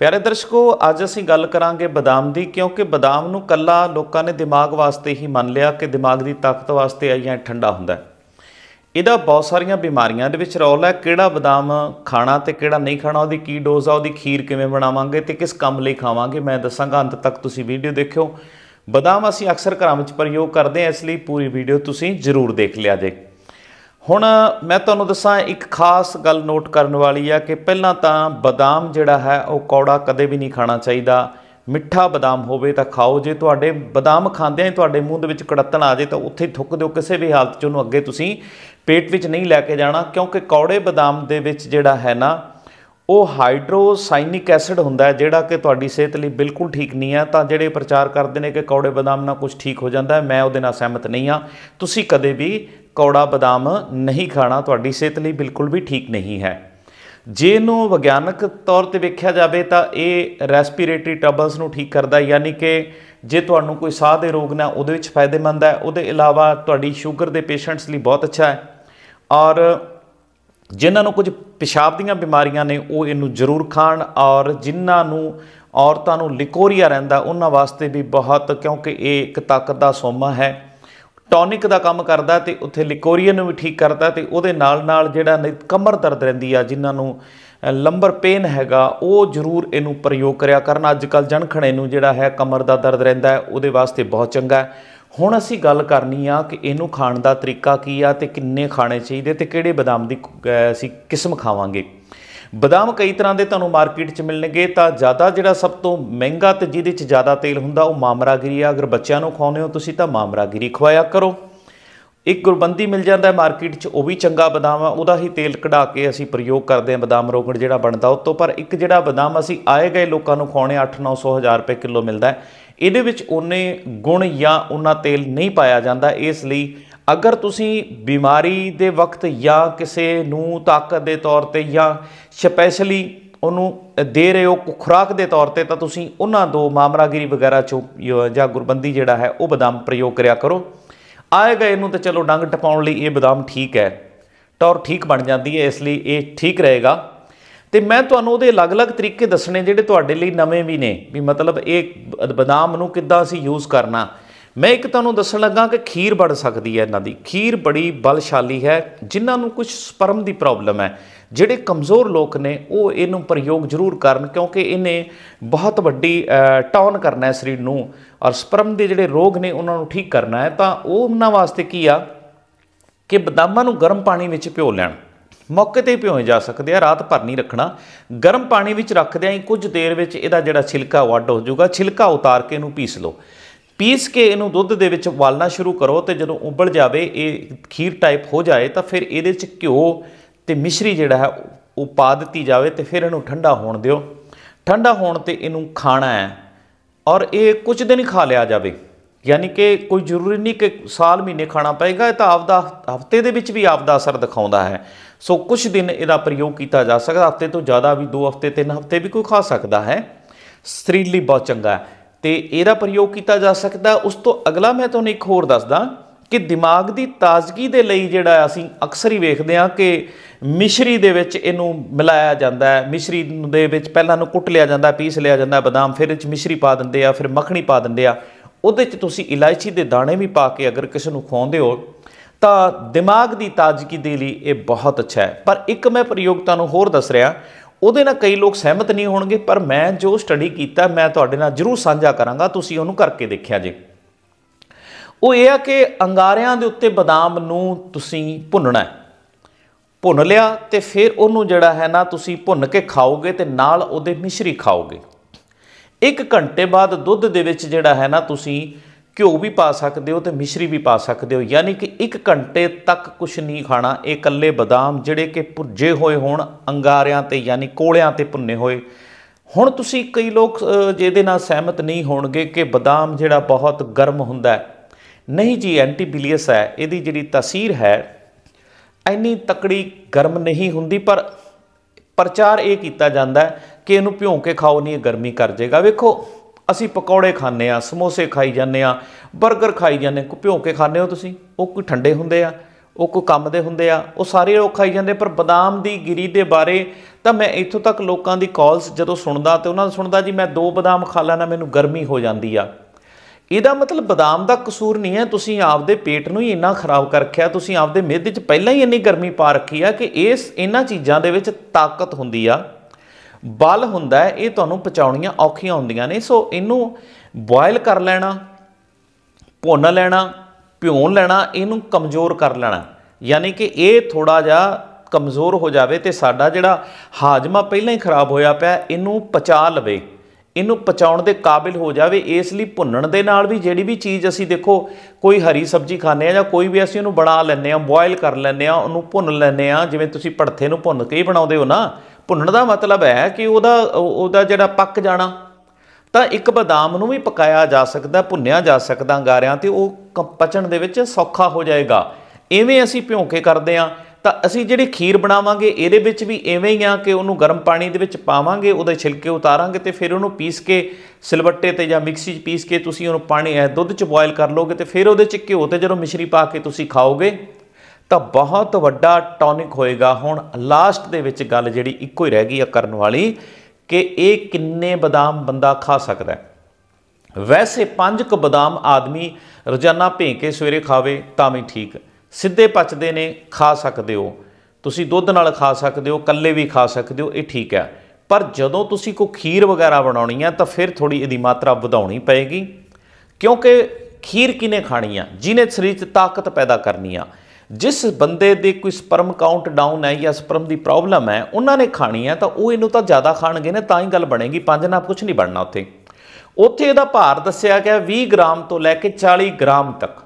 ਪਿਆਰੇ ਦਰਸ਼ਕੋ ਅੱਜ ਅਸੀਂ ਗੱਲ ਕਰਾਂਗੇ ਬਦਾਮ ਦੀ ਕਿਉਂਕਿ ਬਦਾਮ ਨੂੰ ਕੱਲਾ ਲੋਕਾਂ ਨੇ ਦਿਮਾਗ ਵਾਸਤੇ ਹੀ ਮੰਨ ਲਿਆ ਕਿ ਦਿਮਾਗ ਦੀ ਤਾਕਤ ਵਾਸਤੇ ਆਈਆਂ ਠੰਡਾ ਹੁੰਦਾ ਇਹਦਾ ਬਹੁਤ ਸਾਰੀਆਂ ਬਿਮਾਰੀਆਂ ਦੇ ਵਿੱਚ ਰੋਲ ਹੈ ਕਿਹੜਾ ਬਦਾਮ ਖਾਣਾ ਤੇ ਕਿਹੜਾ ਨਹੀਂ ਖਾਣਾ ਉਹਦੀ ਕੀ ਡੋਜ਼ ਆ ਉਹਦੀ ਖੀਰ ਕਿਵੇਂ ਬਣਾਵਾਂਗੇ ਤੇ ਕਿਸ ਕੰਮ ਲਈ ਖਾਵਾਂਗੇ ਮੈਂ ਦੱਸਾਂਗਾ ਅੰਤ ਤੱਕ ਤੁਸੀਂ ਵੀਡੀਓ ਦੇਖਿਓ ਬਦਾਮ ਅਸੀਂ ਅਕਸਰ ਘਰਾਂ ਵਿੱਚ ਪ੍ਰਯੋਗ ਕਰਦੇ ਹਾਂ ਇਸ ਲਈ ਪੂਰੀ ਵੀਡੀਓ ਤੁਸੀਂ ਜ਼ਰੂਰ ਦੇਖ ਲਿਆ ਜੇ ਹੁਣ ਮੈਂ ਤੁਹਾਨੂੰ ਦੱਸਾਂ ਇੱਕ ਖਾਸ ਗੱਲ ਨੋਟ ਕਰਨ ਵਾਲੀ ਆ ਕਿ ਪਹਿਲਾਂ ਤਾਂ ਬਦਾਮ ਜਿਹੜਾ ਹੈ ਉਹ ਕੌੜਾ ਕਦੇ ਵੀ ਨਹੀਂ ਖਾਣਾ ਚਾਹੀਦਾ ਮਿੱਠਾ ਬਦਾਮ ਹੋਵੇ ਤਾਂ ਖਾਓ ਜੇ ਤੁਹਾਡੇ ਬਦਾਮ ਖਾਂਦਿਆਂ ਹੀ ਤੁਹਾਡੇ ਮੂੰਹ ਦੇ ਵਿੱਚ ਕੜੱਤਣ ਆ ਜੇ ਤਾਂ ਉੱਥੇ ਥੁੱਕ ਦਿਓ ਕਿਸੇ ਵੀ ਹਾਲਤ 'ਚ ਉਹਨੂੰ ਅੱਗੇ ਤੁਸੀਂ ਪੇਟ ਵਿੱਚ ਨਹੀਂ ਲੈ ਕੇ ਜਾਣਾ ਕਿਉਂਕਿ ਕੌੜੇ ਬਦਾਮ ਦੇ ਵਿੱਚ ਜਿਹੜਾ ਹੈ ਨਾ ਉਹ ਹਾਈਡਰੋਸਾਈਨਿਕ ਐਸਿਡ ਹੁੰਦਾ ਹੈ ਜਿਹੜਾ ਕਿ ਤੁਹਾਡੀ ਸਿਹਤ ਲਈ ਬਿਲਕੁਲ ਠੀਕ ਨਹੀਂ ਹੈ ਤਾਂ ਜਿਹੜੇ ਪ੍ਰਚਾਰ ਕਰਦੇ ਨੇ ਕਿ ਕੌੜੇ ਬਦਾਮ ਨਾਲ ਕੁਝ ਠੀਕ ਹੋ ਜਾਂਦਾ ਹੈ ਮੈਂ ਉਹਦੇ ਨਾਲ ਸਹਿਮਤ ਨਹੀਂ ਹਾਂ ਤੁਸੀਂ ਕਦੇ ਵੀ ਕੌੜਾ ਬਦਾਮ ਨਹੀਂ ਖਾਣਾ ਤੁਹਾਡੀ ਸਿਹਤ ਲਈ ਬਿਲਕੁਲ ਵੀ ਠੀਕ ਨਹੀਂ ਹੈ ਜੇ ਨੂੰ ਵਿਗਿਆਨਕ ਤੌਰ ਤੇ ਵੇਖਿਆ ਜਾਵੇ ਤਾਂ ਇਹ ਰੈਸਪੀਰੇਟਰੀ ਟਰਬਲਸ ਨੂੰ ਠੀਕ ਕਰਦਾ ਯਾਨੀ ਕਿ ਜੇ ਤੁਹਾਨੂੰ ਕੋਈ ਸਾਹ ਦੇ ਰੋਗ ਨਾਲ ਉਹਦੇ ਵਿੱਚ ਫਾਇਦੇਮੰਦ ਹੈ ਉਹਦੇ ਇਲਾਵਾ ਤੁਹਾਡੀ ਸ਼ੂਗਰ ਦੇ ਪੇਸ਼ੈਂਟਸ ਲਈ ਬਹੁਤ ਅੱਛਾ ਹੈ ਔਰ ਜਿਨ੍ਹਾਂ ਨੂੰ ਕੁਝ ਪਿਸ਼ਾਬ ਦੀਆਂ ਬਿਮਾਰੀਆਂ ਨੇ ਉਹ ਇਹਨੂੰ ਜ਼ਰੂਰ ਖਾਣ ਔਰ ਜਿਨ੍ਹਾਂ ਨੂੰ ਔਰਤਾਂ ਨੂੰ ਲਿਕੋਰੀਆ ਰਹਿੰਦਾ ਉਹਨਾਂ ਵਾਸਤੇ ਵੀ ਬਹੁਤ ਕਿਉਂਕਿ ਇਹ ਇੱਕ ਤਾਕਤ ਦਾ ਸੋਮਾ ਹੈ ਟੌਨਿਕ ਦਾ ਕੰਮ ਕਰਦਾ ਤੇ ਉੱਥੇ ਲਿਕੋਰੀਆ ਨੂੰ ਵੀ ਠੀਕ ਕਰਦਾ ਤੇ ਉਹਦੇ ਨਾਲ ਨਾਲ ਜਿਹੜਾ ਕਮਰ ਦਰਦ ਰਹਿੰਦੀ ਆ ਜਿਨ੍ਹਾਂ ਨੂੰ ਲੰਬਰ ਪੇਨ ਹੈਗਾ ਉਹ ਜ਼ਰੂਰ ਇਹਨੂੰ ਪ੍ਰਯੋਗ ਕਰਿਆ ਕਰਨ ਅੱਜ ਕੱਲ ਜਣਖਣੇ ਨੂੰ ਜਿਹੜਾ ਹੈ ਕਮਰ ਦਾ ਦਰਦ ਰਹਿੰਦਾ ਉਹਦੇ ਵਾਸਤੇ ਬਹੁਤ ਚੰਗਾ ਹੈ ਹੁਣ ਅਸੀਂ ਗੱਲ ਕਰਨੀ ਆ ਕਿ ਇਹਨੂੰ ਖਾਣ ਦਾ ਤਰੀਕਾ ਕੀ ਆ ਤੇ ਕਿੰਨੇ ਖਾਣੇ ਚਾਹੀਦੇ ਤੇ ਕਿਹੜੇ ਬਦਾਮ ਦੀ ਅਸੀਂ ਕਿਸਮ ਖਾਵਾਂਗੇ ਬਦਾਮ ਕਈ ਤਰ੍ਹਾਂ ਦੇ ਤੁਹਾਨੂੰ ਮਾਰਕੀਟ 'ਚ ਮਿਲਣਗੇ ਤਾਂ ਜ਼ਿਆਦਾ ਜਿਹੜਾ ਸਭ ਤੋਂ ਮਹਿੰਗਾ ਤੇ ਜਿਹਦੇ 'ਚ ਜ਼ਿਆਦਾ ਤੇਲ ਹੁੰਦਾ ਉਹ ਮਾਮਰਾਗਰੀ ਆ ਅਗਰ ਬੱਚਿਆਂ ਨੂੰ ਖਾਉਨੇ ਹੋ ਤੁਸੀਂ ਤਾਂ ਮਾਮਰਾਗਰੀ ਖਵਾਇਆ ਕਰੋ ਇੱਕ ਗੁਰਬੰਦੀ ਮਿਲ ਜਾਂਦਾ ਹੈ ਮਾਰਕੀਟ 'ਚ ਉਹ ਵੀ ਚੰਗਾ ਬਦਾਮ ਆ ਉਹਦਾ ਹੀ ਤੇਲ ਕਢਾ ਕੇ ਅਸੀਂ ਪ੍ਰਯੋਗ ਕਰਦੇ ਹਾਂ ਬਦਾਮ ਰੋਗਣ ਜਿਹੜਾ ਬਣਦਾ ਉਹ ਤੋਂ ਪਰ ਇੱਕ ਜਿਹੜਾ ਬਦਾਮ ਅਸੀਂ ਆਏ ਗਏ ਲੋਕਾਂ ਨੂੰ ਖਾਉਣੇ 8-900 ਹਜ਼ਾਰ ਰੁਪਏ ਕਿਲੋ ਮਿਲਦਾ ਹੈ ਇਹਦੇ ਵਿੱਚ ਉਹਨੇ ਗੁਣ ਜਾਂ ਉਹਨਾਂ ਤੇਲ ਨਹੀਂ ਪਾਇਆ ਜਾਂਦਾ ਇਸ ਲਈ ਅਗਰ ਤੁਸੀਂ ਬਿਮਾਰੀ ਦੇ ਵਕਤ ਜਾਂ ਕਿਸੇ ਨੂੰ ਤਾਕਤ ਦੇ ਤੌਰ ਤੇ ਜਾਂ ਸਪੈਸ਼ਲੀ ਉਹਨੂੰ ਦੇ ਰਹੇ ਹੋ ਖੁਰਾਕ ਦੇ ਤੌਰ ਤੇ ਤਾਂ ਤੁਸੀਂ ਉਹਨਾਂ ਦੋ ਮਾਮਰਾਗਿਰੀ ਵਗੈਰਾ ਚੋਂ ਜਾਂ ਗੁਰਬੰਦੀ ਜਿਹੜਾ ਹੈ ਉਹ ਬਦਾਮ ਪ੍ਰਯੋਗ ਕਰਿਆ ਕਰੋ ਆਏਗਾ ਇਹਨੂੰ ਤੇ ਚਲੋ ਡੰਗ ਟਪਾਉਣ ਲਈ ਇਹ ਬਦਾਮ ਠੀਕ ਹੈ ਟੌਰ ਠੀਕ ਬਣ ਜਾਂਦੀ ਹੈ ਇਸ ਲਈ ਇਹ ਠੀਕ ਰਹੇਗਾ ਤੇ ਮੈਂ ਤੁਹਾਨੂੰ ਉਹਦੇ ਅਲੱਗ-ਅਲੱਗ ਤਰੀਕੇ ਦੱਸਣੇ ਜਿਹੜੇ ਤੁਹਾਡੇ ਲਈ ਨਵੇਂ ਵੀ ਨੇ ਵੀ ਮਤਲਬ ਇਹ ਬਦਾਮ ਨੂੰ ਕਿੱਦਾਂ ਅਸੀਂ ਯੂਜ਼ ਕਰਨਾ ਮੈਂ ਇੱਕ ਤੁਹਾਨੂੰ ਦੱਸਣ ਲੱਗਾ ਕਿ ਖੀਰ ਬਣ ਸਕਦੀ ਹੈ ਇਹਨਾਂ ਦੀ ਖੀਰ ਬੜੀ ਬਲਸ਼ਾਲੀ ਹੈ ਜਿਨ੍ਹਾਂ ਨੂੰ ਕੁਝ ਸਪਰਮ ਦੀ ਪ੍ਰੋਬਲਮ ਹੈ ਜਿਹੜੇ ਕਮਜ਼ੋਰ ਲੋਕ ਨੇ ਉਹ ਇਹਨੂੰ ਪ੍ਰਯੋਗ ਜ਼ਰੂਰ ਕਰਨ ਕਿਉਂਕਿ ਇਹਨੇ ਬਹੁਤ ਵੱਡੀ ਟੌਨ ਕਰਨਾ ਹੈ ਸਰੀਰ ਨੂੰ ਔਰ ਸਪਰਮ ਦੇ ਜਿਹੜੇ ਰੋਗ ਨੇ ਉਹਨਾਂ ਨੂੰ ਠੀਕ ਕਰਨਾ ਹੈ ਤਾਂ ਉਹ ਉਹਨਾਂ ਵਾਸਤੇ ਕੀ ਆ ਕਿ ਬਦਾਮਾਂ ਨੂੰ ਗਰਮ ਪਾਣੀ ਵਿੱਚ ਭਿਓ ਲੈਣ ਮੌਕੇ ਤੇ ਭਿਓਏ ਜਾ ਸਕਦੇ ਆ ਰਾਤ ਭਰ ਨਹੀਂ ਰੱਖਣਾ ਗਰਮ ਪਾਣੀ ਵਿੱਚ ਰੱਖਦਿਆਂ ਹੀ ਕੁਝ ਦੇਰ ਵਿੱਚ ਇਹਦਾ ਜਿਹੜਾ ਛਿਲਕਾ ਵੱਡ ਹੋ ਜਾਊਗਾ ਛਿਲਕਾ ਉਤਾਰ ਕੇ ਇਹਨੂੰ ਪੀਸ ਲਓ ਪੀਸ ਕੇ ਇਹਨੂੰ ਦੁੱਧ ਦੇ ਵਿੱਚ ਉਬਾਲਣਾ ਸ਼ੁਰੂ ਕਰੋ ਤੇ ਜਦੋਂ ਉਬਲ ਜਾਵੇ ਇਹ ਖੀਰ ਟਾਈਪ ਹੋ ਜਾਏ ਤਾਂ ਫਿਰ ਇਹਦੇ ਵਿੱਚ ਘਿਓ ਤੇ ਮਿਸ਼ਰੀ ਜਿਹੜਾ ਹੈ ਉਹ ਪਾ ਦਿੱਤੀ ਜਾਵੇ ਤੇ ਫਿਰ ਇਹਨੂੰ ਠੰਡਾ ਹੋਣ ਦਿਓ ਠੰਡਾ ਹੋਣ ਤੇ ਇਹਨੂੰ ਖਾਣਾ ਹੈ ਔਰ ਇਹ ਕੁਝ ਦਿਨ ਖਾ ਲਿਆ ਜਾਵੇ ਯਾਨੀ ਕਿ ਕੋਈ ਜ਼ਰੂਰੀ ਨਹੀਂ ਕਿ ਸਾਲ ਮਹੀਨੇ ਖਾਣਾ ਪਏਗਾ ਇਹ ਤਾਂ ਆਪਦਾ ਹਫਤੇ ਦੇ ਵਿੱਚ ਵੀ ਆਪਦਾ ਅਸਰ ਦਿਖਾਉਂਦਾ ਹੈ ਸੋ ਕੁਝ ਦਿਨ ਇਹਦਾ ਪ੍ਰਯੋਗ ਕੀਤਾ ਜਾ ਸਕਦਾ ਹਫਤੇ ਤੋਂ ਜ਼ਿਆਦਾ ਵੀ 2 ਹਫਤੇ 3 ਹਫਤੇ ਵੀ ਕੋਈ ਖਾ ਸਕਦਾ ਹੈ ਸਰੀਰ ਲਈ ਬਹੁਤ ਚੰਗਾ ਹੈ ਤੇ ਇਹਦਾ ਪ੍ਰਯੋਗ ਕੀਤਾ ਜਾ ਸਕਦਾ ਉਸ ਤੋਂ ਅਗਲਾ ਮੈਂ ਤੁਹਾਨੂੰ ਇੱਕ ਹੋਰ ਦੱਸਦਾ ਕਿ ਦਿਮਾਗ ਦੀ ਤਾਜ਼ਗੀ ਦੇ ਲਈ ਜਿਹੜਾ ਅਸੀਂ ਅਕਸਰ ਹੀ ਵੇਖਦੇ ਹਾਂ ਕਿ ਮਿਸ਼ਰੀ ਦੇ ਵਿੱਚ ਇਹਨੂੰ ਮਿਲਾਇਆ ਜਾਂਦਾ ਹੈ ਮਿਸ਼ਰੀ ਦੇ ਵਿੱਚ ਪਹਿਲਾਂ ਨੂੰ ਕੁੱਟ ਲਿਆ ਜਾਂਦਾ ਪੀਸ ਲਿਆ ਜਾਂਦਾ ਬਦਾਮ ਫਿਰ ਵਿੱਚ ਮਿਸ਼ਰੀ ਪਾ ਦਿੰਦੇ ਆ ਫਿਰ ਮੱਖਣੀ ਪਾ ਦਿੰਦੇ ਆ ਉਹਦੇ 'ਚ ਤੁਸੀਂ ਇਲਾਇਚੀ ਦੇ ਦਾਣੇ ਵੀ ਪਾ ਕੇ ਅਗਰ ਕਿਸੇ ਨੂੰ ਖਵਾਉਂਦੇ ਹੋ ਤਾਂ ਦਿਮਾਗ ਦੀ ਤਾਜ਼ਗੀ ਦੇ ਲਈ ਇਹ ਬਹੁਤ ਅੱਛਾ ਹੈ ਪਰ ਇੱਕ ਮੈਂ ਪ੍ਰਯੋਗਤਾ ਨੂੰ ਹੋਰ ਦੱਸ ਰਿਹਾ ਉਹਦੇ ਨਾਲ ਕਈ ਲੋਕ ਸਹਿਮਤ ਨਹੀਂ ਹੋਣਗੇ ਪਰ ਮੈਂ ਜੋ ਸਟੱਡੀ ਕੀਤਾ ਮੈਂ ਤੁਹਾਡੇ ਨਾਲ ਜ਼ਰੂਰ ਸਾਂਝਾ ਕਰਾਂਗਾ ਤੁਸੀਂ ਉਹਨੂੰ ਕਰਕੇ ਦੇਖਿਆ ਜੇ ਉਹ ਇਹ ਆ ਕਿ ਅੰਗਾਰਿਆਂ ਦੇ ਉੱਤੇ ਬਦਾਮ ਨੂੰ ਤੁਸੀਂ ਭੁੰਨਣਾ ਹੈ ਭੁੰਨ ਲਿਆ ਤੇ ਫਿਰ ਉਹਨੂੰ ਜਿਹੜਾ ਹੈ ਨਾ ਤੁਸੀਂ ਭੁੰਨ ਕੇ ਖਾਓਗੇ ਤੇ ਨਾਲ ਉਹਦੇ ਮਿਸ਼ਰੀ ਖਾਓਗੇ 1 ਘੰਟੇ ਬਾਅਦ ਦੁੱਧ ਦੇ ਵਿੱਚ ਜਿਹੜਾ ਹੈ ਨਾ ਤੁਸੀਂ ਘਿਓ ਵੀ ਪਾ ਸਕਦੇ ਹੋ ਤੇ ਮਿਸ਼ਰੀ ਵੀ ਪਾ ਸਕਦੇ ਹੋ ਯਾਨੀ ਕਿ 1 ਘੰਟੇ ਤੱਕ ਕੁਝ ਨਹੀਂ ਖਾਣਾ ਇਹ ਕੱਲੇ ਬਦਾਮ ਜਿਹੜੇ ਕਿ ਭੁੱਜੇ ਹੋਏ ਹੋਣ ਅੰਗਾਰਿਆਂ ਤੇ ਯਾਨੀ ਕੋਲਿਆਂ ਤੇ ਭੁੰਨੇ ਹੋਏ ਹੁਣ ਤੁਸੀਂ ਕਈ ਲੋਕ ਜਿਹਦੇ ਨਾਲ ਸਹਿਮਤ ਨਹੀਂ ਹੋਣਗੇ ਕਿ ਬਦਾਮ ਜਿਹੜਾ ਬਹੁਤ ਗਰਮ ਹੁੰਦਾ ਹੈ ਨਹੀਂ ਜੀ ਐਂਟੀਬਿਲੀਅਸ ਹੈ ਇਹਦੀ ਜਿਹੜੀ ਤਸਵੀਰ ਹੈ ਐਨੀ ਤਕੜੀ ਗਰਮ ਨਹੀਂ ਹੁੰਦੀ ਪਰ ਪ੍ਰਚਾਰ ਇਹ ਕੀਤਾ ਜਾਂਦਾ ਹੈ ਕਿ ਇਹਨੂੰ ਭਿਉਂ ਕੇ ਖਾਓ ਨਹੀਂ ਇਹ ਗਰਮੀ ਕਰ ਜਾਏਗਾ ਵੇਖੋ ਅਸੀਂ ਪਕੌੜੇ ਖਾਂਦੇ ਆ ਸਮੋਸੇ ਖਾਈ ਜਾਂਦੇ ਆ 버ਗਰ ਖਾਈ ਜਾਂਦੇ ਕੋ ਭਿਉਂ ਕੇ ਖਾਂਦੇ ਹੋ ਤੁਸੀਂ ਉਹ ਕੋਈ ਠੰਡੇ ਹੁੰਦੇ ਆ ਉਹ ਕੋਈ ਕੰਮ ਦੇ ਹੁੰਦੇ ਆ ਉਹ ਸਾਰੇ ਲੋਕ ਖਾਈ ਜਾਂਦੇ ਪਰ ਬਦਾਮ ਦੀ ਗਿਰੀ ਦੇ ਬਾਰੇ ਤਾਂ ਮੈਂ ਇੱਥੋਂ ਤੱਕ ਲੋਕਾਂ ਦੀ ਕਾਲਸ ਜਦੋਂ ਸੁਣਦਾ ਤੇ ਉਹਨਾਂ ਦਾ ਸੁਣਦਾ ਜੀ ਮੈਂ ਦੋ ਬਦਾਮ ਖਾ ਲੈਣਾ ਮੈਨੂੰ ਗਰਮੀ ਹੋ ਜਾਂਦੀ ਆ ਇਹਦਾ ਮਤਲਬ ਬਦਾਮ ਦਾ ਕਸੂਰ ਨਹੀਂ ਹੈ ਤੁਸੀਂ ਆਪਦੇ ਪੇਟ ਨੂੰ ਹੀ ਇੰਨਾ ਖਰਾਬ ਕਰ ਰੱਖਿਆ ਤੁਸੀਂ ਆਪਦੇ ਮਿਹਦੇ 'ਚ ਪਹਿਲਾਂ ਹੀ ਇੰਨੀ ਗਰਮੀ ਪਾ ਰੱਖੀ ਆ ਕਿ ਇਸ ਇਹਨਾਂ ਚੀਜ਼ਾਂ ਦੇ ਵਿੱਚ ਤਾਕਤ ਹੁੰਦੀ ਆ ਬਲ ਹੁੰਦਾ ਇਹ ਤੁਹਾਨੂੰ ਪਚਾਉਣੀਆਂ ਔਖੀਆਂ ਹੁੰਦੀਆਂ ਨੇ ਸੋ ਇਹਨੂੰ ਬੋਇਲ ਕਰ ਲੈਣਾ ਭੁੰਨ ਲੈਣਾ ਭਿਉਣ ਲੈਣਾ ਇਹਨੂੰ ਕਮਜ਼ੋਰ ਕਰ ਲੈਣਾ ਯਾਨੀ ਕਿ ਇਹ ਥੋੜਾ ਜਿਹਾ ਕਮਜ਼ੋਰ ਹੋ ਜਾਵੇ ਤੇ ਸਾਡਾ ਜਿਹੜਾ ਹਾਜ਼ਮਾ ਪਹਿਲਾਂ ਹੀ ਖਰਾਬ ਹੋਇਆ ਪਿਆ ਇਹਨੂੰ ਪਚਾ ਲਵੇ ਇਹਨੂੰ ਪਚਾਉਣ ਦੇ ਕਾਬਿਲ ਹੋ ਜਾਵੇ ਇਸ ਲਈ ਭੁੰਨਣ ਦੇ ਨਾਲ ਵੀ ਜਿਹੜੀ ਵੀ ਚੀਜ਼ ਅਸੀਂ ਦੇਖੋ ਕੋਈ ਹਰੀ ਸਬਜ਼ੀ ਖਾਂਦੇ ਆ ਜਾਂ ਕੋਈ ਵੀ ਅਸੀਂ ਉਹਨੂੰ ਬਣਾ ਲੈਂਦੇ ਆ ਬੋਇਲ ਕਰ ਲੈਂਦੇ ਆ ਉਹਨੂੰ ਭੁੰਨ ਲੈਂਦੇ ਆ ਜਿਵੇਂ ਤੁਸੀਂ ਪੜਥੇ ਨੂੰ ਭੁੰਨ ਕੇ ਹੀ ਬਣਾਉਂਦੇ ਹੋ ਨਾ ਭੁੰਨਣ ਦਾ ਮਤਲਬ ਹੈ ਕਿ ਉਹਦਾ ਉਹਦਾ ਜਿਹੜਾ ਪੱਕ ਜਾਣਾ ਤਾਂ ਇੱਕ ਬਦਾਮ ਨੂੰ ਵੀ ਪਕਾਇਆ ਜਾ ਸਕਦਾ ਭੁੰਨਿਆ ਜਾ ਸਕਦਾ ਗਾਰਿਆਂ ਤੇ ਉਹ ਪਚਣ ਦੇ ਵਿੱਚ ਸੌਖਾ ਹੋ ਜਾਏਗਾ ਇਵੇਂ ਅਸੀਂ ਭਿਉਂ ਕੇ ਕਰਦੇ ਆ ਤਾਂ ਅਸੀਂ ਜਿਹੜੀ ਖੀਰ ਬਣਾਵਾਂਗੇ ਇਹਦੇ ਵਿੱਚ ਵੀ ਐਵੇਂ ਹੀ ਆ ਕਿ ਉਹਨੂੰ ਗਰਮ ਪਾਣੀ ਦੇ ਵਿੱਚ ਪਾਵਾਂਗੇ ਉਹਦੇ ਛਿਲਕੇ ਉਤਾਰਾਂਗੇ ਤੇ ਫਿਰ ਉਹਨੂੰ ਪੀਸ ਕੇ ਸਿਲਵੱਟੇ ਤੇ ਜਾਂ ਮਿਕਸੀ 'ਚ ਪੀਸ ਕੇ ਤੁਸੀਂ ਉਹਨੂੰ ਪਾਣੀ ਐ ਦੁੱਧ 'ਚ ਬੋਇਲ ਕਰ ਲੋਗੇ ਤੇ ਫਿਰ ਉਹਦੇ 'ਚ ਘਿਓ ਤੇ ਜਦੋਂ ਮਿਸ਼ਰੀ ਪਾ ਕੇ ਤੁਸੀਂ ਖਾਓਗੇ ਤਾਂ ਬਹੁਤ ਵੱਡਾ ਟੌਨਿਕ ਹੋਏਗਾ ਹੁਣ ਲਾਸਟ ਦੇ ਵਿੱਚ ਗੱਲ ਜਿਹੜੀ ਇੱਕੋ ਹੀ ਰਹਿ ਗਈ ਆ ਕਰਨ ਵਾਲੀ ਕਿ ਇਹ ਕਿੰਨੇ ਬਦਾਮ ਬੰਦਾ ਖਾ ਸਕਦਾ ਹੈ ਵੈਸੇ 5 ਕ ਬਦਾਮ ਆਦਮੀ ਰੋਜ਼ਾਨਾ ਭੇਂ ਕੇ ਸਵੇਰੇ ਖਾਵੇ ਤਾਂ ਵੀ ਠੀਕ ਸਿੱਧੇ ਪਚਦੇ ਨੇ ਖਾ ਸਕਦੇ ਹੋ ਤੁਸੀਂ ਦੁੱਧ ਨਾਲ ਖਾ ਸਕਦੇ ਹੋ ਕੱਲੇ ਵੀ ਖਾ ਸਕਦੇ ਹੋ ਇਹ ਠੀਕ ਹੈ ਪਰ ਜਦੋਂ ਤੁਸੀਂ ਕੋਈ ਖੀਰ ਵਗੈਰਾ ਬਣਾਉਣੀ ਹੈ ਤਾਂ ਫਿਰ ਥੋੜੀ ਇਹਦੀ ਮਾਤਰਾ ਵਧਾਉਣੀ ਪਏਗੀ ਕਿਉਂਕਿ ਖੀਰ ਕਿਨੇ ਖਾਣੀ ਆ ਜਿਨੇ ਸਰੀਰ 'ਚ ਤਾਕਤ ਪੈਦਾ ਕਰਨੀ ਆ ਜਿਸ ਬੰਦੇ ਦੇ ਕੋਈ ਸਪਰਮ ਕਾਊਂਟ ਡਾਊਨ ਹੈ ਜਾਂ ਸਪਰਮ ਦੀ ਪ੍ਰੋਬਲਮ ਹੈ ਉਹਨਾਂ ਨੇ ਖਾਣੀ ਹੈ ਤਾਂ ਉਹ ਇਹਨੂੰ ਤਾਂ ਜ਼ਿਆਦਾ ਖਾਣਗੇ ਨੇ ਤਾਂ ਹੀ ਗੱਲ ਬਣੇਗੀ ਪੰਜ ਨਾਲ ਕੁਝ ਨਹੀਂ ਬਣਨਾ ਉੱਥੇ ਉੱਥੇ ਇਹਦਾ ਭਾਰ ਦੱਸਿਆ ਗਿਆ 20 ਗ੍ਰਾਮ ਤੋਂ ਲੈ ਕੇ 40 ਗ੍ਰਾਮ ਤੱਕ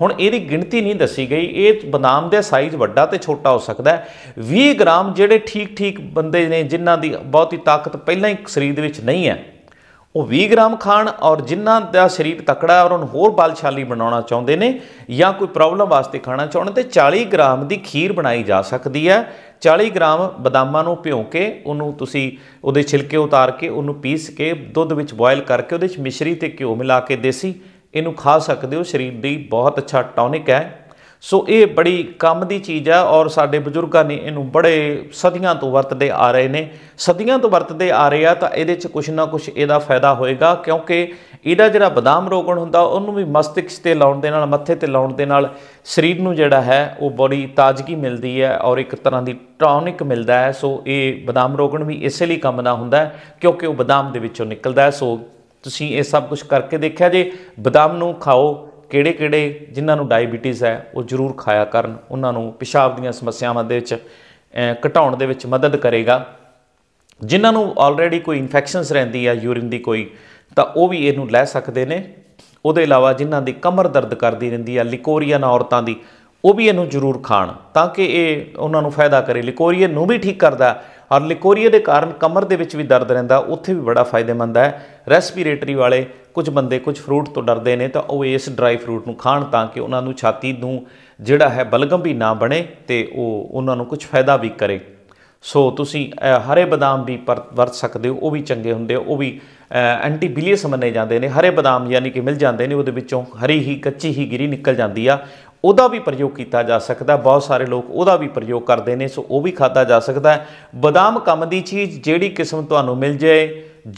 ਹੁਣ ਇਹਦੀ ਗਿਣਤੀ ਨਹੀਂ ਦੱਸੀ ਗਈ ਇਹ ਬਦਾਮ ਦੇ ਸਾਈਜ਼ ਵੱਡਾ ਤੇ ਛੋਟਾ ਹੋ ਸਕਦਾ ਹੈ 20 ਗ੍ਰਾਮ ਜਿਹੜੇ ਠੀਕ ਠੀਕ ਬੰਦੇ ਨੇ ਜਿਨ੍ਹਾਂ ਦੀ ਬਹੁਤੀ ਤਾਕਤ ਪਹਿਲਾਂ ਹੀ ਸਰੀਰ ਦੇ ਵਿੱਚ ਨਹੀਂ ਹੈ ਉਹ 20 ਗ੍ਰਾਮ ਖਾਣ ਔਰ ਜਿਨ੍ਹਾਂ ਦਾ ਸਰੀਰ ਤਕੜਾ ਹੈ ਔਰ ਉਹਨੂੰ ਹੋਰ ਬਲਸ਼ਾਲੀ ਬਣਾਉਣਾ ਚਾਹੁੰਦੇ ਨੇ ਜਾਂ ਕੋਈ ਪ੍ਰੋਬਲਮ ਵਾਸਤੇ ਖਾਣਾ ਚਾਹੁੰਦੇ ਤੇ 40 ਗ੍ਰਾਮ ਦੀ ਖੀਰ ਬਣਾਈ ਜਾ ਸਕਦੀ ਹੈ 40 ਗ੍ਰਾਮ ਬਦਾਮਾਂ ਨੂੰ ਭਿਉਂ ਕੇ ਉਹਨੂੰ ਤੁਸੀਂ ਉਹਦੇ ਛਿਲਕੇ ਉਤਾਰ ਕੇ ਉਹਨੂੰ ਪੀਸ ਕੇ ਦੁੱਧ ਵਿੱਚ ਬੋਇਲ ਕਰਕੇ ਉਹਦੇ ਵਿੱਚ ਮਿਸ਼ਰੀ ਤੇ ਘਿਓ ਮਿਲਾ ਕੇ ਦੇਸੀ ਇਹਨੂੰ ਖਾ ਸਕਦੇ ਹੋ ਸਰੀਰ ਲਈ ਬਹੁਤ ਅੱਛਾ ਟੌਨਿਕ ਹੈ ਸੋ ਇਹ ਬੜੀ ਕੰਮ ਦੀ ਚੀਜ਼ ਆ ਔਰ ਸਾਡੇ ਬਜ਼ੁਰਗਾਂ ਨੇ ਇਹਨੂੰ ਬੜੇ ਸਦੀਆਂ ਤੋਂ ਵਰਤਦੇ ਆ ਰਹੇ ਨੇ ਸਦੀਆਂ ਤੋਂ ਵਰਤਦੇ ਆ ਰਹੇ ਆ ਤਾਂ ਇਹਦੇ 'ਚ ਕੁਛ ਨਾ ਕੁਛ ਇਹਦਾ ਫਾਇਦਾ ਹੋਏਗਾ ਕਿਉਂਕਿ ਇਹਦਾ ਜਿਹੜਾ ਬਦਾਮ ਰੋਗਣ ਹੁੰਦਾ ਉਹਨੂੰ ਵੀ ਮਸਤਿਸ਼ਕ ਤੇ ਲਾਉਣ ਦੇ ਨਾਲ ਮੱਥੇ ਤੇ ਲਾਉਣ ਦੇ ਨਾਲ ਸਰੀਰ ਨੂੰ ਜਿਹੜਾ ਹੈ ਉਹ ਬੜੀ ਤਾਜ਼ਗੀ ਮਿਲਦੀ ਹੈ ਔਰ ਇੱਕ ਤਰ੍ਹਾਂ ਦੀ ਟੌਨਿਕ ਮਿਲਦਾ ਹੈ ਸੋ ਇਹ ਬਦਾਮ ਰੋਗਣ ਵੀ ਇਸੇ ਲਈ ਕੰਮ ਦਾ ਹੁੰਦਾ ਕਿਉਂਕਿ ਉਹ ਬਦਾਮ ਦੇ ਵਿੱਚੋਂ ਨਿਕਲਦਾ ਹੈ ਸੋ ਤੁਸੀਂ ਇਹ ਸਭ ਕੁਝ ਕਰਕੇ ਦੇਖਿਆ ਜੇ ਬਦਾਮ ਨੂੰ ਖਾਓ ਕਿਹੜੇ-ਕਿਹੜੇ ਜਿਨ੍ਹਾਂ ਨੂੰ ਡਾਇਬੀਟੀਜ਼ ਹੈ ਉਹ ਜ਼ਰੂਰ ਖਾਇਆ ਕਰਨ ਉਹਨਾਂ ਨੂੰ ਪਿਸ਼ਾਬ ਦੀਆਂ ਸਮੱਸਿਆਵਾਂ ਦੇ ਵਿੱਚ ਘਟਾਉਣ ਦੇ ਵਿੱਚ ਮਦਦ ਕਰੇਗਾ ਜਿਨ੍ਹਾਂ ਨੂੰ ਆਲਰੇਡੀ ਕੋਈ ਇਨਫੈਕਸ਼ਨਸ ਰਹਿੰਦੀ ਆ ਯੂਰਿਨ ਦੀ ਕੋਈ ਤਾਂ ਉਹ ਵੀ ਇਹਨੂੰ ਲੈ ਸਕਦੇ ਨੇ ਉਹਦੇ ਇਲਾਵਾ ਜਿਨ੍ਹਾਂ ਦੀ ਕਮਰ ਦਰਦ ਕਰਦੀ ਰਹਿੰਦੀ ਆ ਲਿਕੋਰੀਅਨ ਔਰਤਾਂ ਦੀ ਉਹ ਵੀ ਇਹਨੂੰ ਜ਼ਰੂਰ ਖਾਣ ਤਾਂ ਕਿ ਇਹ ਉਹਨਾਂ ਨੂੰ ਫਾਇਦਾ ਕਰੇ ਲਿਕੋਰੀਅਨ ਨੂੰ ਵੀ ਠੀਕ ਕਰਦਾ ਔਰ ਲਿਕੋਰੀਆ ਦੇ ਕਾਰਨ ਕਮਰ ਦੇ ਵਿੱਚ ਵੀ ਦਰਦ ਰਹਿੰਦਾ ਉੱਥੇ ਵੀ ਬੜਾ ਫਾਇਦੇਮੰਦ ਹੈ ਰੈਸਪੀਰੇਟਰੀ ਵਾਲੇ ਕੁਝ ਬੰਦੇ ਕੁਝ ਫਰੂਟ ਤੋਂ ਡਰਦੇ ਨੇ ਤਾਂ ਉਹ ਇਸ ਡਰਾਈ ਫਰੂਟ ਨੂੰ ਖਾਣ ਤਾਂ ਕਿ ਉਹਨਾਂ ਨੂੰ ਛਾਤੀ ਨੂੰ ਜਿਹੜਾ ਹੈ ਬਲਗਮ ਵੀ ਨਾ ਬਣੇ ਤੇ ਉਹ ਉਹਨਾਂ ਨੂੰ ਕੁਝ ਫਾਇਦਾ ਵੀ ਕਰੇ ਸੋ ਤੁਸੀਂ ਹਰੇ ਬਦਾਮ ਵੀ ਵਰਤ ਸਕਦੇ ਹੋ ਉਹ ਵੀ ਚੰਗੇ ਹੁੰਦੇ ਉਹ ਵੀ ਐਂਟੀ ਬਿਲੀਅਸ ਮੰਨੇ ਜਾਂਦੇ ਨੇ ਹਰੇ ਬਦਾਮ ਯਾਨੀ ਕਿ ਮਿਲ ਜਾਂਦੇ ਨੇ ਉਹਦੇ ਵਿੱਚੋਂ ਹਰੀ ਹੀ ਕੱਚੀ ਹੀ ਗਿਰੀ ਨਿਕਲ ਜਾਂਦੀ ਆ ਉਹਦਾ ਵੀ ਪ੍ਰਯੋਗ ਕੀਤਾ ਜਾ ਸਕਦਾ ਬਹੁਤ ਸਾਰੇ ਲੋਕ ਉਹਦਾ ਵੀ ਪ੍ਰਯੋਗ ਕਰਦੇ ਨੇ ਸੋ ਉਹ ਵੀ ਖਾਦਾ ਜਾ ਸਕਦਾ ਬਦਾਮ ਕੰਮ ਦੀ ਚੀਜ਼ ਜਿਹੜੀ ਕਿਸਮ ਤੁਹਾਨੂੰ ਮਿਲ ਜਾਏ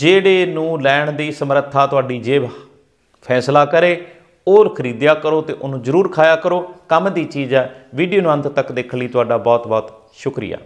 ਜਿਹੜੇ ਨੂੰ ਲੈਣ ਦੀ ਸਮਰੱਥਾ ਤੁਹਾਡੀ ਜੇਬ ਫੈਸਲਾ ਕਰੇ ਉਹ ਖਰੀਦਿਆ ਕਰੋ ਤੇ ਉਹਨੂੰ ਜ਼ਰੂਰ ਖਾਇਆ ਕਰੋ ਕੰਮ ਦੀ ਚੀਜ਼ ਹੈ ਵੀਡੀਓ ਨੂੰ ਅੰਤ ਤੱਕ ਦੇਖਣ ਲਈ ਤੁਹਾਡਾ ਬਹੁਤ-ਬਹੁਤ ਸ਼ੁਕਰੀਆ